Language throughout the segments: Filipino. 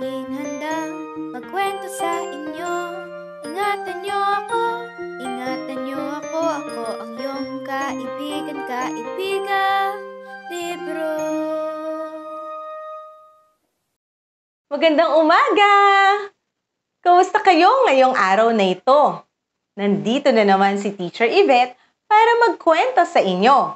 laging handang magkwento sa inyo Ingatan nyo ako, ingatan nyo ako Ako ang iyong kaibigan, kaibigan Libro Magandang umaga! Kamusta kayo ngayong araw na ito? Nandito na naman si Teacher Yvette para magkwento sa inyo.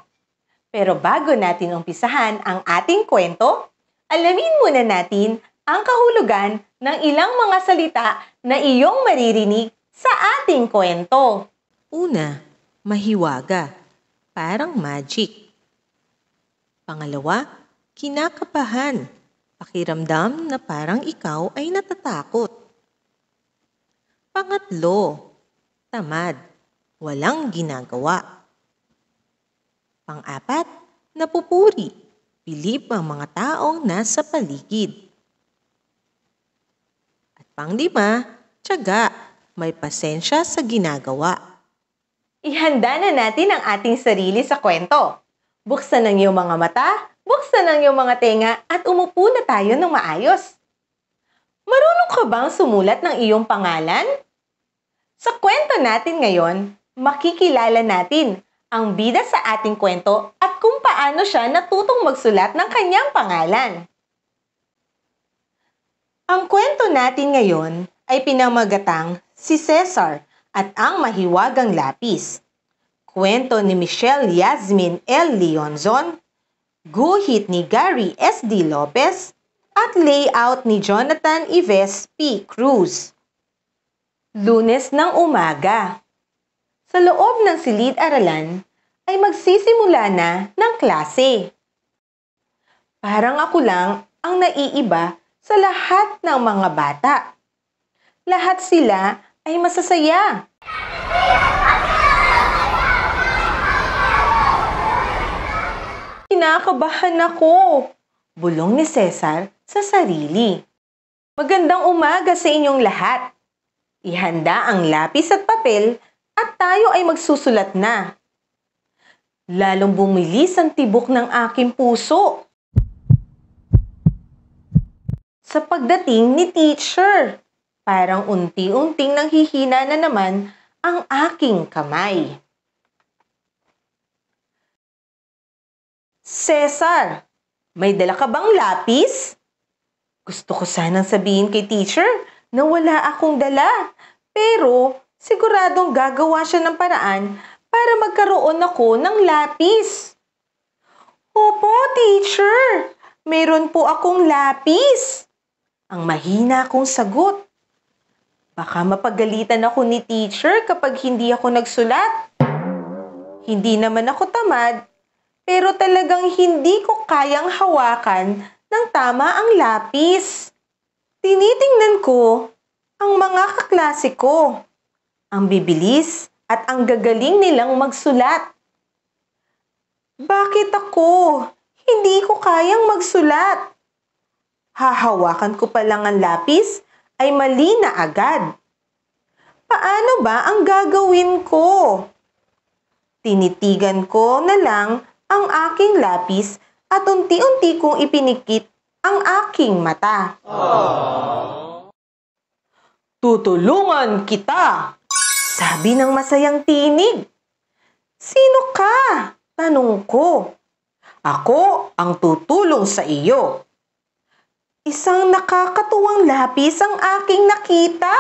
Pero bago natin umpisahan ang ating kwento, alamin muna natin ang kahulugan ng ilang mga salita na iyong maririnig sa ating kwento. Una, mahiwaga, parang magic. Pangalawa, kinakapahan, pakiramdam na parang ikaw ay natatakot. Pangatlo, tamad, walang ginagawa. Pangapat, napupuri, bilib ang mga taong nasa paligid. Panglima, tiyaga, may pasensya sa ginagawa. Ihanda na natin ang ating sarili sa kwento. Buksan ang iyong mga mata, buksan ang iyong mga tenga at umupo na tayo ng maayos. Marunong ka bang sumulat ng iyong pangalan? Sa kwento natin ngayon, makikilala natin ang bida sa ating kwento at kung paano siya natutong magsulat ng kanyang pangalan. Ang kwento natin ngayon ay pinamagatang si Cesar at ang mahiwagang lapis. Kwento ni Michelle Yasmin L. Leonzon, guhit ni Gary S. D. Lopez, at layout ni Jonathan Ives P. Cruz. Lunes ng umaga. Sa loob ng silid-aralan ay magsisimula na ng klase. Parang ako lang ang naiiba sa lahat ng mga bata. Lahat sila ay masasaya. Kinakabahan ako, bulong ni Cesar sa sarili. Magandang umaga sa inyong lahat. Ihanda ang lapis at papel at tayo ay magsusulat na. Lalong bumilis ang tibok ng aking puso sa pagdating ni teacher. Parang unti-unting nanghihina na naman ang aking kamay. Cesar, may dala ka bang lapis? Gusto ko sanang sabihin kay teacher na wala akong dala. Pero siguradong gagawa siya ng paraan para magkaroon ako ng lapis. Opo, teacher. Meron po akong lapis. Ang mahina kong sagot. Baka mapagalitan ako ni teacher kapag hindi ako nagsulat. Hindi naman ako tamad, pero talagang hindi ko kayang hawakan ng tama ang lapis. Tinitingnan ko ang mga kaklase ko, ang bibilis at ang gagaling nilang magsulat. Bakit ako? Hindi ko kayang magsulat hahawakan ko pa lang ang lapis, ay mali na agad. Paano ba ang gagawin ko? Tinitigan ko na lang ang aking lapis at unti-unti kong ipinikit ang aking mata. Aww. Tutulungan kita! Sabi ng masayang tinig. Sino ka? Tanong ko. Ako ang tutulong sa iyo. Isang nakakatuwang lapis ang aking nakita.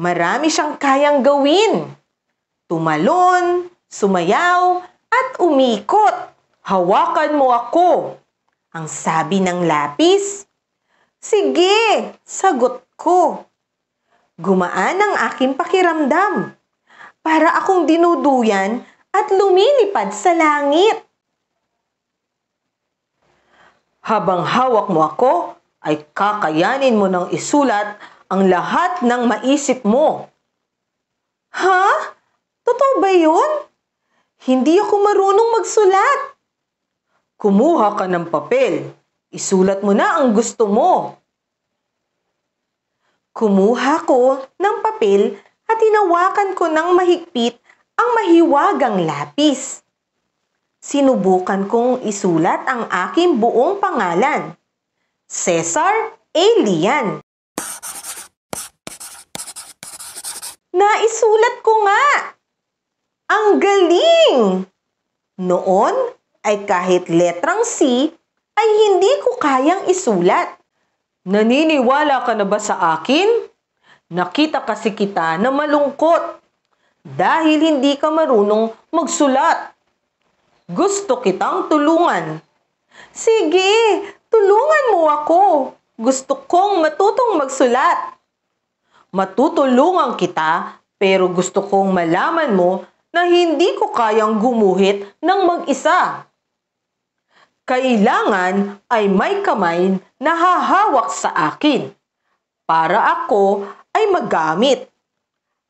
Marami siyang kayang gawin. Tumalon, sumayaw, at umikot. Hawakan mo ako. Ang sabi ng lapis. Sige, sagot ko. Gumaan ang aking pakiramdam. Para akong dinuduyan at lumilipad sa langit. Habang hawak mo ako, ay kakayanin mo nang isulat ang lahat ng maisip mo. Ha? Totoo ba yun? Hindi ako marunong magsulat. Kumuha ka ng papel. Isulat mo na ang gusto mo. Kumuha ko ng papel at hinawakan ko ng mahigpit ang mahiwagang lapis. Sinubukan kong isulat ang aking buong pangalan. Cesar Alien. Naisulat ko nga! Ang galing! Noon ay kahit letrang C ay hindi ko kayang isulat. Naniniwala ka na ba sa akin? Nakita kasi kita na malungkot dahil hindi ka marunong magsulat. Gusto kitang tulungan. Sige, Tulungan mo ako. Gusto kong matutong magsulat. Matutulungan kita pero gusto kong malaman mo na hindi ko kayang gumuhit ng mag-isa. Kailangan ay may kamay na hahawak sa akin para ako ay magamit.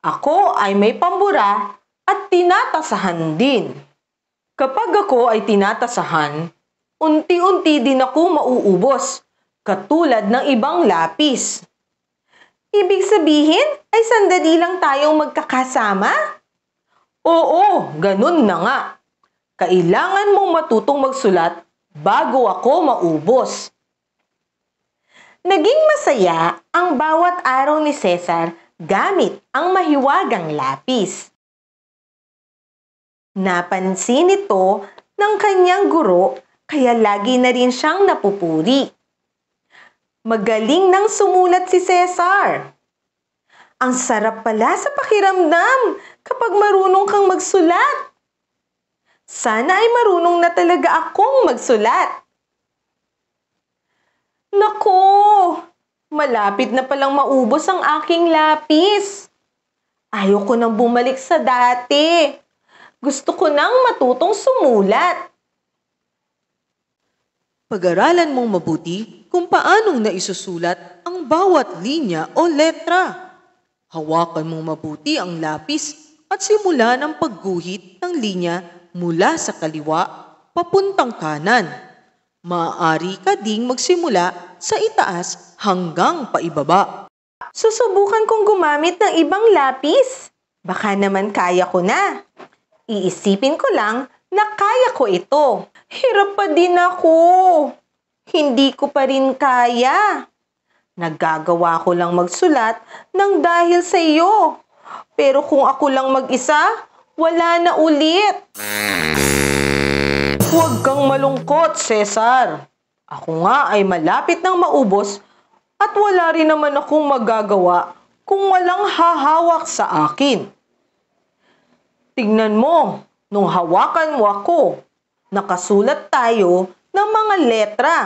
Ako ay may pambura at tinatasahan din. Kapag ako ay tinatasahan, unti-unti din ako mauubos, katulad ng ibang lapis. Ibig sabihin ay sandali lang tayong magkakasama? Oo, ganun na nga. Kailangan mong matutong magsulat bago ako maubos. Naging masaya ang bawat araw ni Cesar gamit ang mahiwagang lapis. Napansin ito ng kanyang guro kaya lagi na rin siyang napupuri. Magaling nang sumulat si Cesar. Ang sarap pala sa pakiramdam kapag marunong kang magsulat. Sana ay marunong na talaga akong magsulat. Nako, malapit na palang maubos ang aking lapis. Ayoko nang bumalik sa dati. Gusto ko nang matutong sumulat. Pag-aralan mong mabuti kung paanong naisusulat ang bawat linya o letra. Hawakan mong mabuti ang lapis at simulan ang pagguhit ng linya mula sa kaliwa papuntang kanan. Maaari ka ding magsimula sa itaas hanggang paibaba. Susubukan kong gumamit ng ibang lapis. Baka naman kaya ko na. Iisipin ko lang na kaya ko ito. Hirap pa din ako. Hindi ko pa rin kaya. Nagagawa ko lang magsulat ng dahil sa iyo. Pero kung ako lang mag-isa, wala na ulit. Huwag kang malungkot, Cesar. Ako nga ay malapit ng maubos at wala rin naman akong magagawa kung walang hahawak sa akin. Tignan mo, Nung hawakan mo ako, nakasulat tayo ng mga letra.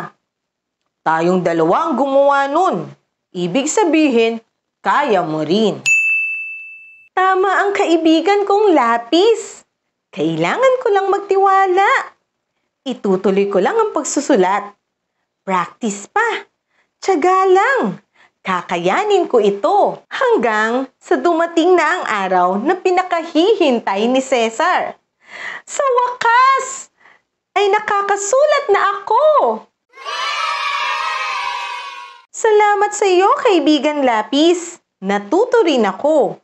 Tayong dalawa ang gumawa nun. Ibig sabihin, kaya mo rin. Tama ang kaibigan kong lapis. Kailangan ko lang magtiwala. Itutuloy ko lang ang pagsusulat. Practice pa. Tsaga lang. Kakayanin ko ito hanggang sa dumating na ang araw na pinakahihintay ni Cesar. Sa wakas, ay nakakasulat na ako! Salamat sa iyo, kaibigan Lapis. Natuto rin ako.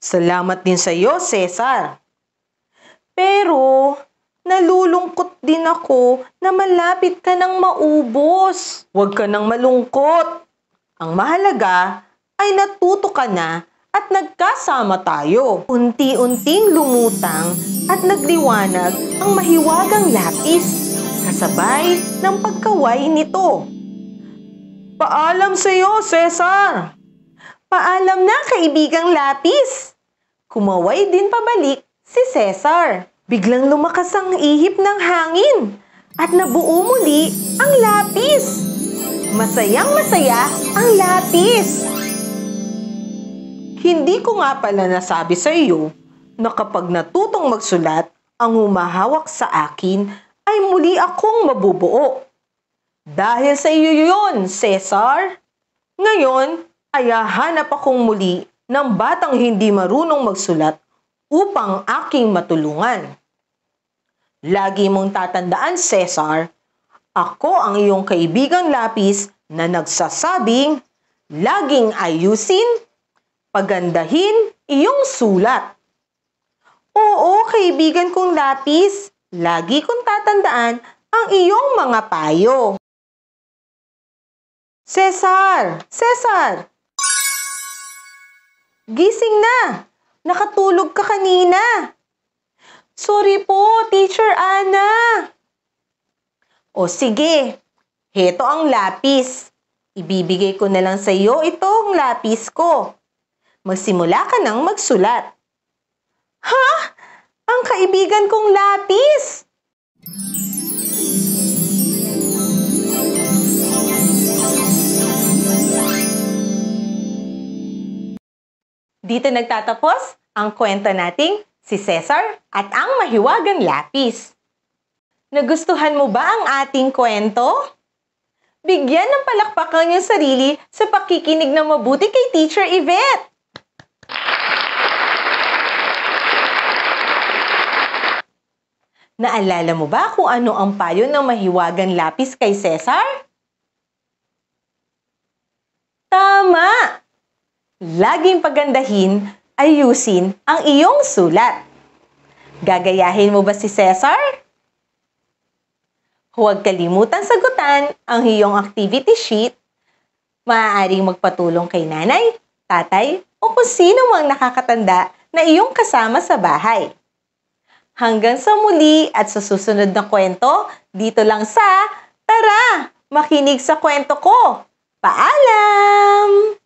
Salamat din sa iyo, Cesar. Pero, nalulungkot din ako na malapit ka ng maubos. Huwag ka nang malungkot. Ang mahalaga ay natuto ka na at nagkasama tayo. Unti-unting lumutang at nagliwanag ang mahiwagang lapis kasabay ng pagkaway nito. Paalam sa iyo, Cesar! Paalam na, kaibigang lapis! Kumaway din pabalik si Cesar. Biglang lumakas ang ihip ng hangin at nabuo muli ang lapis. Masayang masaya ang lapis hindi ko nga pala nasabi sa iyo na kapag natutong magsulat, ang humahawak sa akin ay muli akong mabubuo. Dahil sa iyo yun, Cesar. Ngayon, ay hahanap akong muli ng batang hindi marunong magsulat upang aking matulungan. Lagi mong tatandaan, Cesar, ako ang iyong kaibigang lapis na nagsasabing laging ayusin pagandahin iyong sulat. Oo, kaibigan kong lapis, lagi kong tatandaan ang iyong mga payo. Cesar! Cesar! Gising na! Nakatulog ka kanina! Sorry po, Teacher Ana! O sige, heto ang lapis. Ibibigay ko na lang sa iyo itong lapis ko. Magsimula ka nang magsulat. Ha? Ang kaibigan kong lapis! Dito nagtatapos ang kwento nating si Cesar at ang mahiwagang lapis. Nagustuhan mo ba ang ating kwento? Bigyan ng palakpakan yung sarili sa pakikinig ng mabuti kay Teacher Yvette! Naalala mo ba kung ano ang payo ng mahiwagan lapis kay Cesar? Tama! Laging pagandahin, ayusin ang iyong sulat. Gagayahin mo ba si Cesar? Huwag kalimutan sagutan ang iyong activity sheet. Maaaring magpatulong kay nanay, tatay, o kung sino mang nakakatanda na iyong kasama sa bahay. Hanggang sa muli at sa susunod na kwento, dito lang sa Tara! Makinig sa kwento ko! Paalam!